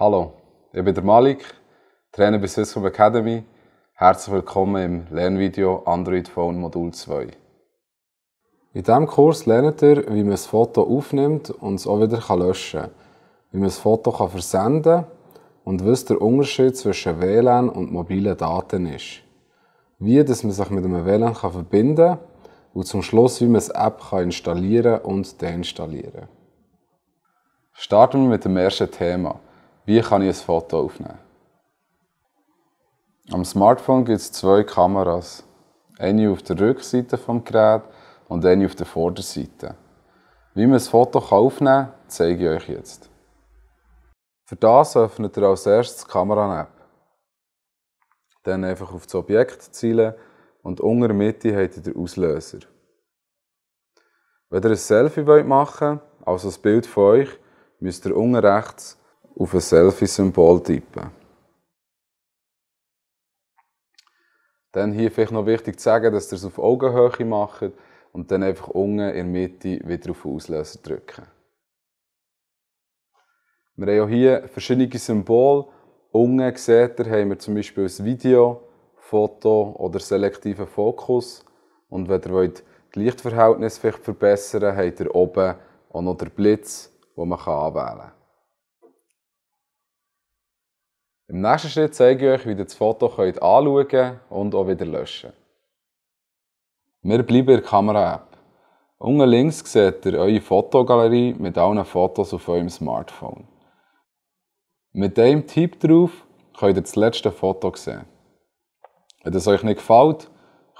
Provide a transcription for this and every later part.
Hallo, ich bin der Malik, Trainer bei Swisscom Academy. Herzlich willkommen im Lernvideo Android Phone Modul 2. In diesem Kurs lernt ihr, wie man ein Foto aufnimmt und es auch wieder löschen kann, wie man ein Foto versenden kann und was der Unterschied zwischen WLAN und mobilen Daten ist, wie dass man sich mit einem WLAN kann verbinden kann und zum Schluss, wie man eine App kann installieren und deinstallieren kann. Starten wir mit dem ersten Thema. Wie kann ich ein Foto aufnehmen? Am Smartphone gibt es zwei Kameras. Eine auf der Rückseite des Gerät und eine auf der Vorderseite. Wie man ein Foto aufnehmen kann, zeige ich euch jetzt. Für das öffnet ihr als erstes die Kamera-App. Dann einfach auf das Objekt zielen und unter der Mitte habt ihr den Auslöser. Wenn ihr ein Selfie machen wollt, also ein Bild von euch, müsst ihr unten rechts auf ein Selfie-Symbol tippen. Dann hier vielleicht noch wichtig zu sagen, dass ihr es auf Augenhöhe macht und dann einfach unten in der Mitte wieder auf den Auslöser drücken. Wir haben auch hier verschiedene Symbole. Unten seht ihr, haben wir zum Beispiel ein Video, Foto oder selektiven Fokus. Und wenn ihr wollt, das Lichtverhältnis vielleicht verbessern wollt, habt ihr oben auch noch den Blitz, den man anwählen kann. Im nächsten Schritt zeige ich euch, wie ihr das Foto könnt anschauen und auch wieder löschen Wir bleiben in der Kamera-App. Unten links seht ihr eure Fotogalerie mit allen Fotos auf eurem Smartphone. Mit dem Tipp drauf könnt ihr das letzte Foto sehen. Wenn es euch nicht gefällt,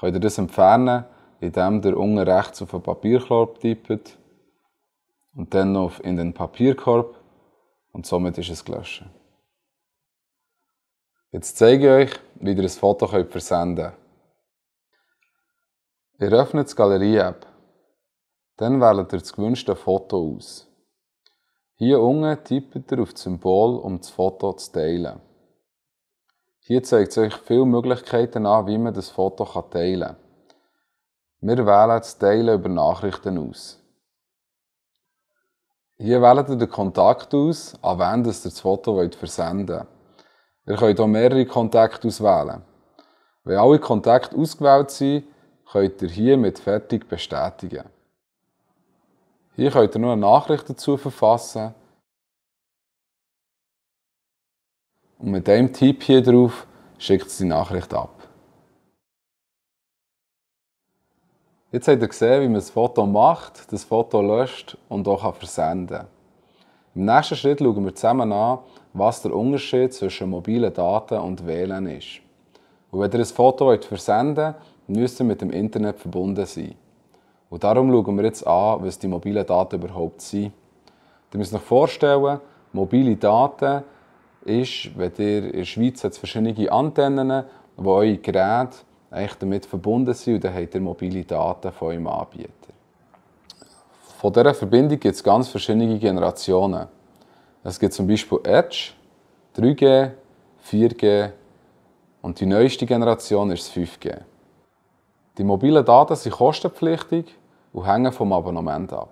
könnt ihr das entfernen, indem ihr unten rechts auf den Papierkorb tippt und dann noch in den Papierkorb und somit ist es gelöscht. Jetzt zeige ich euch, wie ihr ein Foto könnt versenden könnt. Ihr öffnet die Galerie-App. Dann wählt ihr das gewünschte Foto aus. Hier unten tippt ihr auf das Symbol, um das Foto zu teilen. Hier zeigt es euch viele Möglichkeiten an, wie man das Foto teilen kann. Wir wählen das Teilen über Nachrichten aus. Hier wählt ihr den Kontakt aus, an wen ihr das Foto versenden wollt. Ihr könnt hier mehrere Kontakte auswählen. Wenn alle Kontakte ausgewählt sind, könnt ihr hier mit Fertig bestätigen. Hier könnt ihr nur eine Nachricht dazu verfassen. Und mit dem Tipp hier drauf schickt ihr die Nachricht ab. Jetzt habt ihr gesehen, wie man das Foto macht, das Foto löscht und auch versenden kann. Im nächsten Schritt schauen wir zusammen an, was der Unterschied zwischen mobilen Daten und WLAN ist. Und wenn ihr ein Foto wollt versenden wollt, müsst ihr mit dem Internet verbunden sein. Und darum schauen wir jetzt an, was die mobilen Daten überhaupt sind. Ihr müsst euch vorstellen, mobile Daten ist, wenn ihr in der Schweiz hat verschiedene Antennen, wo eure Geräte eigentlich damit verbunden sind und dann habt ihr mobile Daten von eurem Anbieter. Von dieser Verbindung gibt es ganz verschiedene Generationen. Es gibt zum Beispiel Edge, 3G, 4G und die neueste Generation ist das 5G. Die mobilen Daten sind kostenpflichtig und hängen vom Abonnement ab.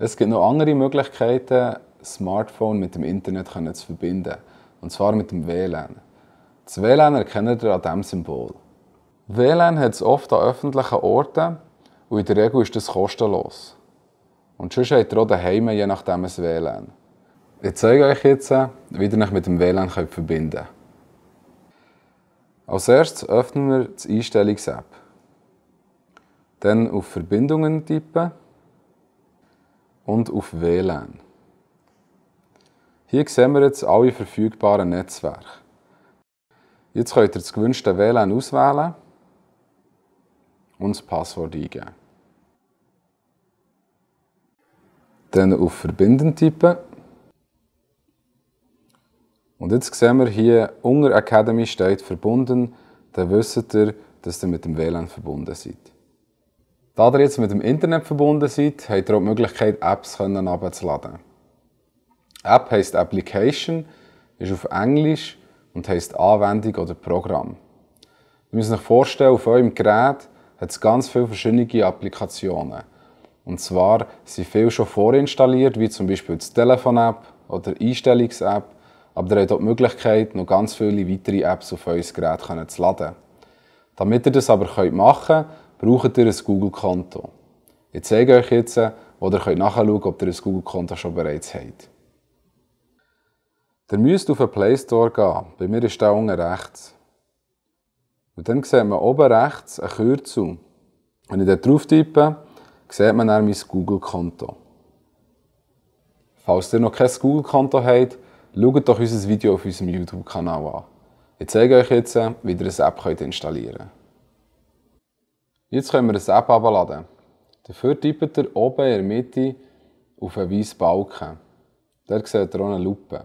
Es gibt noch andere Möglichkeiten, das Smartphone mit dem Internet zu verbinden, und zwar mit dem WLAN. Das WLAN erkennt ihr an diesem Symbol. WLAN hat es oft an öffentlichen Orten und in der Regel ist es kostenlos. Und sonst habt ihr auch daheim, je nachdem, ein WLAN. Ich zeige euch jetzt, wie ihr euch mit dem WLAN könnt verbinden könnt. Als erstes öffnen wir die Einstellungs-App. Dann auf Verbindungen tippen und auf WLAN. Hier sehen wir jetzt alle verfügbaren Netzwerke. Jetzt könnt ihr das gewünschte WLAN auswählen und das Passwort eingeben. dann auf Verbinden tippen. Und jetzt sehen wir hier, unter Academy steht verbunden, dann wisst ihr, dass ihr mit dem WLAN verbunden seid. Da ihr jetzt mit dem Internet verbunden seid, habt ihr auch die Möglichkeit, Apps herunterzuladen. App heisst Application, ist auf Englisch und heisst Anwendung oder Programm. Ihr müsst euch vorstellen, auf eurem Gerät hat es ganz viele verschiedene Applikationen. Und zwar sind viele schon vorinstalliert, wie zum Beispiel die Telefon-App oder die Einstellungs-App. Aber ihr habt auch die Möglichkeit, noch ganz viele weitere Apps auf euer Gerät zu laden. Damit ihr das aber machen könnt, braucht ihr ein Google-Konto. Ich zeige euch jetzt, wo ihr nachschauen könnt ob ihr ein Google-Konto schon bereits habt. Ihr müsst auf den Play Store gehen. Bei mir ist der unten rechts. Und dann sieht man oben rechts eine Kürzel. Wenn ich dort drauf tippe, sieht man dann mein Google-Konto. Falls ihr noch kein Google-Konto habt, schaut doch unser Video auf unserem YouTube-Kanal an. Ich zeige euch jetzt, wie ihr eine App könnt installieren könnt. Jetzt können wir eine App abladen. Dafür tippt ihr oben in der Mitte auf einen weißen Balken. Dort seht ihr auch eine Lupe.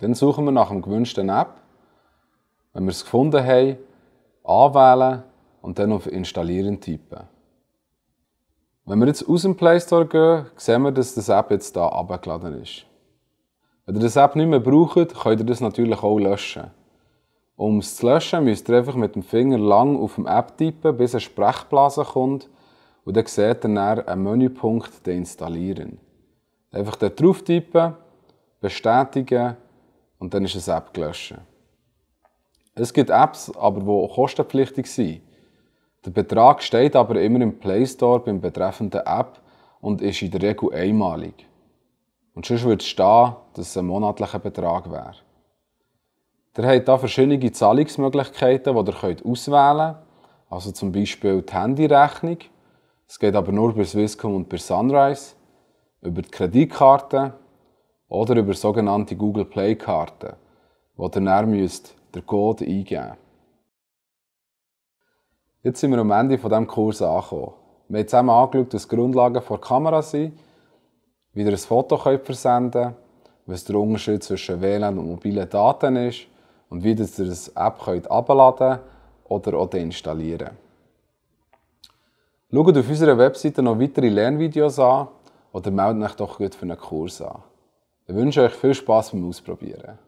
Dann suchen wir nach dem gewünschten App. Wenn wir es gefunden haben, anwählen und dann auf Installieren tippen. Wenn wir jetzt aus dem Play Store gehen, sehen wir, dass das App jetzt hier abgeladen ist. Wenn ihr das App nicht mehr braucht, könnt ihr das natürlich auch löschen. Um es zu löschen, müsst ihr einfach mit dem Finger lang auf dem App tippen, bis eine Sprechblase kommt und dann seht ihr dann einen Menüpunkt «Deinstallieren». Einfach da drauf tippen, bestätigen und dann ist das App gelöscht. Es gibt Apps, aber die kostenpflichtig sind. Der Betrag steht aber immer im Play Store beim betreffenden App und ist in der Regel einmalig. Und sonst würde es stehen, dass es ein monatlicher Betrag wäre. Ihr habt hier verschiedene Zahlungsmöglichkeiten, die ihr auswählen könnt. Also zum Beispiel die Handyrechnung. Es geht aber nur bei Swisscom und bei Sunrise. Über die Kreditkarte oder über sogenannte Google Play Karten, wo ihr dann müsst den Code eingeben müsst. Jetzt sind wir am Ende von diesem Kurs angekommen. Wir haben zusammen angeschaut, was die Grundlagen vor der Kamera sind, wie ihr ein Foto könnt versenden könnt, was der Unterschied zwischen WLAN und mobilen Daten ist und wie ihr eine App könnt abladen oder auch installieren könnt. Schaut auf unserer Webseite noch weitere Lernvideos an oder meldet euch doch gut für einen Kurs an. Ich wünsche euch viel Spaß beim Ausprobieren.